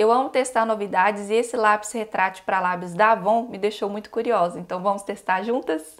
Eu amo testar novidades e esse lápis retrate para lábios da Avon me deixou muito curiosa, então vamos testar juntas?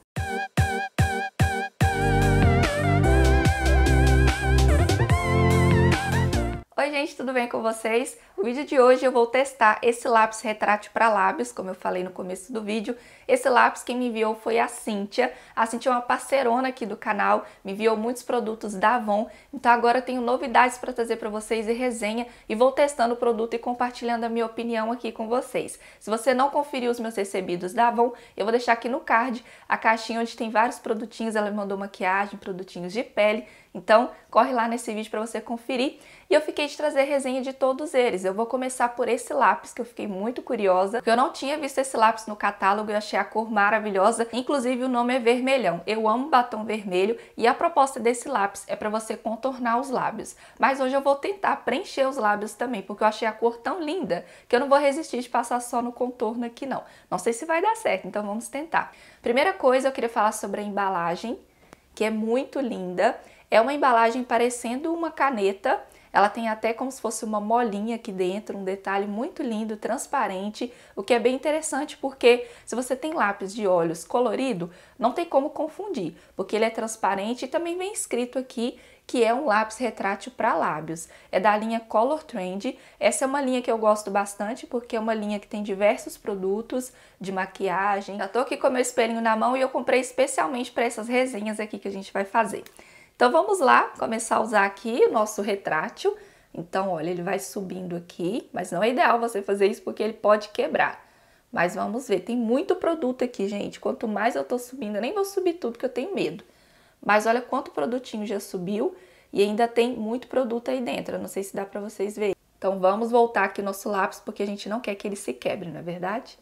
Oi gente, tudo bem com vocês? No vídeo de hoje eu vou testar esse lápis retrato para lábios, como eu falei no começo do vídeo. Esse lápis quem me enviou foi a Cintia. A Cintia é uma parceirona aqui do canal, me enviou muitos produtos da Avon. Então agora eu tenho novidades para trazer para vocês e resenha e vou testando o produto e compartilhando a minha opinião aqui com vocês. Se você não conferiu os meus recebidos da Avon, eu vou deixar aqui no card a caixinha onde tem vários produtinhos, ela me mandou maquiagem, produtinhos de pele então, corre lá nesse vídeo para você conferir. E eu fiquei de trazer resenha de todos eles. Eu vou começar por esse lápis, que eu fiquei muito curiosa, porque eu não tinha visto esse lápis no catálogo e achei a cor maravilhosa. Inclusive, o nome é vermelhão. Eu amo batom vermelho e a proposta desse lápis é para você contornar os lábios. Mas hoje eu vou tentar preencher os lábios também, porque eu achei a cor tão linda que eu não vou resistir de passar só no contorno aqui, não. Não sei se vai dar certo, então vamos tentar. Primeira coisa, eu queria falar sobre a embalagem, que é muito linda. É uma embalagem parecendo uma caneta, ela tem até como se fosse uma molinha aqui dentro, um detalhe muito lindo, transparente, o que é bem interessante porque se você tem lápis de olhos colorido, não tem como confundir, porque ele é transparente e também vem escrito aqui que é um lápis retrátil para lábios. É da linha Color Trend. Essa é uma linha que eu gosto bastante porque é uma linha que tem diversos produtos de maquiagem. Já tô aqui com meu espelhinho na mão e eu comprei especialmente para essas resenhas aqui que a gente vai fazer. Então vamos lá começar a usar aqui o nosso retrátil. Então, olha, ele vai subindo aqui, mas não é ideal você fazer isso porque ele pode quebrar. Mas vamos ver, tem muito produto aqui, gente. Quanto mais eu tô subindo, eu nem vou subir tudo que eu tenho medo. Mas olha quanto produtinho já subiu e ainda tem muito produto aí dentro. Eu não sei se dá pra vocês verem. Então vamos voltar aqui nosso lápis porque a gente não quer que ele se quebre, não é verdade?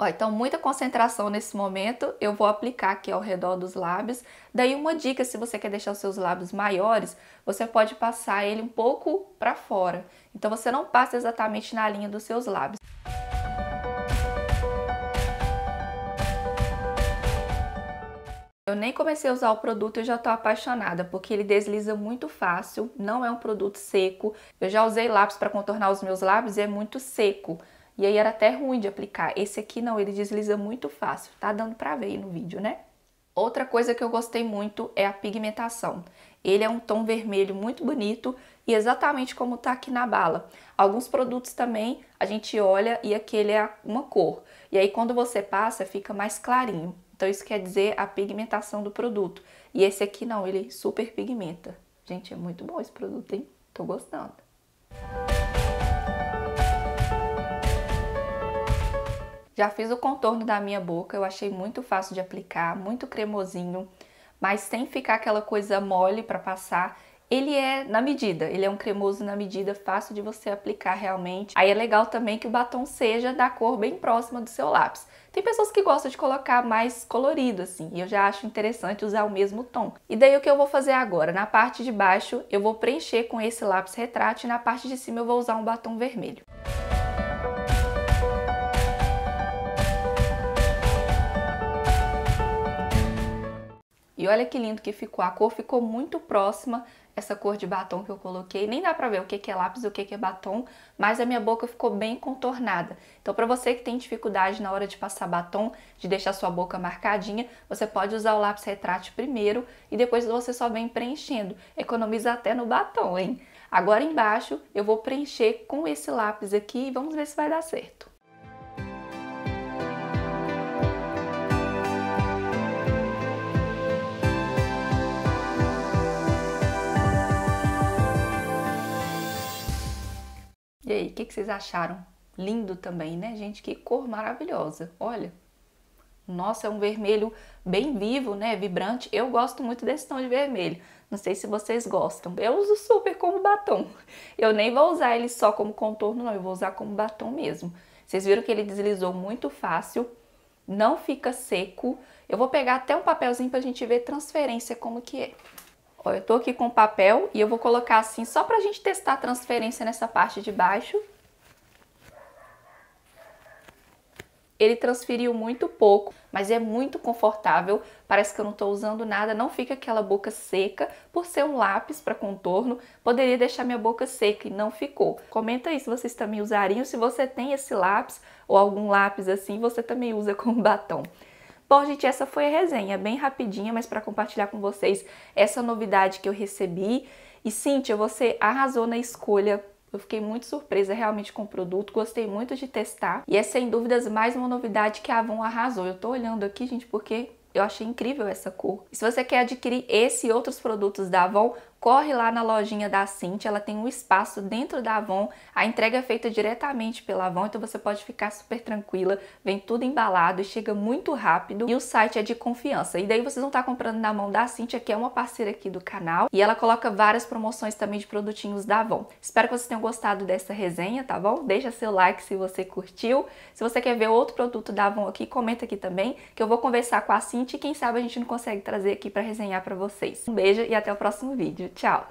Ó, então, muita concentração nesse momento, eu vou aplicar aqui ao redor dos lábios. Daí, uma dica, se você quer deixar os seus lábios maiores, você pode passar ele um pouco para fora. Então, você não passa exatamente na linha dos seus lábios. Eu nem comecei a usar o produto e já tô apaixonada, porque ele desliza muito fácil, não é um produto seco. Eu já usei lápis para contornar os meus lábios e é muito seco. E aí era até ruim de aplicar. Esse aqui não, ele desliza muito fácil. Tá dando pra ver aí no vídeo, né? Outra coisa que eu gostei muito é a pigmentação. Ele é um tom vermelho muito bonito e exatamente como tá aqui na bala. Alguns produtos também a gente olha e aquele é uma cor. E aí quando você passa fica mais clarinho. Então isso quer dizer a pigmentação do produto. E esse aqui não, ele super pigmenta. Gente, é muito bom esse produto, hein? Tô gostando. Já fiz o contorno da minha boca, eu achei muito fácil de aplicar, muito cremosinho, mas sem ficar aquela coisa mole para passar. Ele é na medida, ele é um cremoso na medida, fácil de você aplicar realmente. Aí é legal também que o batom seja da cor bem próxima do seu lápis. Tem pessoas que gostam de colocar mais colorido assim, e eu já acho interessante usar o mesmo tom. E daí o que eu vou fazer agora? Na parte de baixo eu vou preencher com esse lápis retrato e na parte de cima eu vou usar um batom vermelho. E olha que lindo que ficou, a cor ficou muito próxima essa cor de batom que eu coloquei. Nem dá pra ver o que, que é lápis e o que, que é batom, mas a minha boca ficou bem contornada. Então pra você que tem dificuldade na hora de passar batom, de deixar sua boca marcadinha, você pode usar o lápis retrate primeiro e depois você só vem preenchendo. Economiza até no batom, hein? Agora embaixo eu vou preencher com esse lápis aqui e vamos ver se vai dar certo. aí, o que, que vocês acharam? Lindo também, né, gente? Que cor maravilhosa. Olha, nossa, é um vermelho bem vivo, né? Vibrante. Eu gosto muito desse tom de vermelho. Não sei se vocês gostam. Eu uso super como batom. Eu nem vou usar ele só como contorno, não. Eu vou usar como batom mesmo. Vocês viram que ele deslizou muito fácil. Não fica seco. Eu vou pegar até um papelzinho pra gente ver transferência como que é. Ó, eu tô aqui com papel e eu vou colocar assim só pra gente testar a transferência nessa parte de baixo. Ele transferiu muito pouco, mas é muito confortável, parece que eu não estou usando nada, não fica aquela boca seca. Por ser um lápis para contorno, poderia deixar minha boca seca e não ficou. Comenta aí se vocês também usariam, se você tem esse lápis ou algum lápis assim, você também usa como batom. Bom, gente, essa foi a resenha, bem rapidinha, mas para compartilhar com vocês essa novidade que eu recebi. E Cíntia, você arrasou na escolha eu fiquei muito surpresa realmente com o produto, gostei muito de testar. E é sem dúvidas mais uma novidade que a Avon arrasou. Eu tô olhando aqui, gente, porque eu achei incrível essa cor. E se você quer adquirir esse e outros produtos da Avon, corre lá na lojinha da Cintia, ela tem um espaço dentro da Avon, a entrega é feita diretamente pela Avon, então você pode ficar super tranquila, vem tudo embalado e chega muito rápido e o site é de confiança. E daí vocês vão estar comprando na mão da Cintia, que é uma parceira aqui do canal, e ela coloca várias promoções também de produtinhos da Avon. Espero que vocês tenham gostado dessa resenha, tá bom? Deixa seu like se você curtiu. Se você quer ver outro produto da Avon aqui, comenta aqui também, que eu vou conversar com a Cintia e quem sabe a gente não consegue trazer aqui para resenhar para vocês. Um beijo e até o próximo vídeo. Tchau!